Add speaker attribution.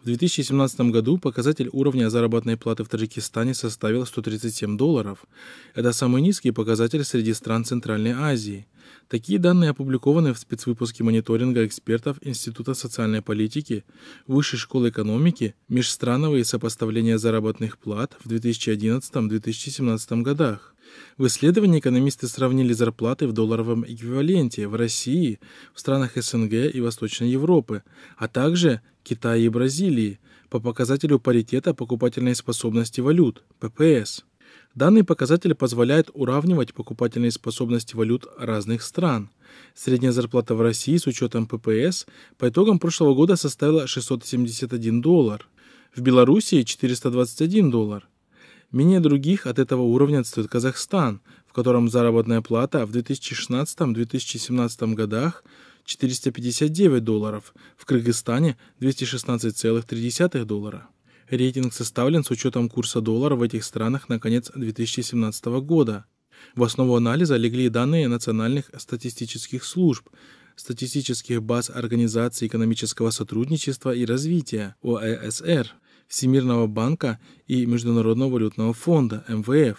Speaker 1: В 2017 году показатель уровня заработной платы в Таджикистане составил 137 долларов. Это самый низкий показатель среди стран Центральной Азии. Такие данные опубликованы в спецвыпуске мониторинга экспертов Института социальной политики, Высшей школы экономики, межстрановые сопоставления заработных плат в 2011-2017 годах. В исследовании экономисты сравнили зарплаты в долларовом эквиваленте в России, в странах СНГ и Восточной Европы, а также Китае и Бразилии по показателю паритета покупательной способности валют – ППС. Данный показатель позволяет уравнивать покупательные способности валют разных стран. Средняя зарплата в России с учетом ППС по итогам прошлого года составила 671 доллар, в Беларуси 421 доллар – Менее других от этого уровня отстает Казахстан, в котором заработная плата в 2016-2017 годах 459 долларов, в Кыргызстане 216,3 доллара. Рейтинг составлен с учетом курса доллара в этих странах на конец 2017 года. В основу анализа легли данные национальных статистических служб, статистических баз Организации экономического сотрудничества и развития ОЭСР – Всемирного банка и Международного валютного фонда МВФ.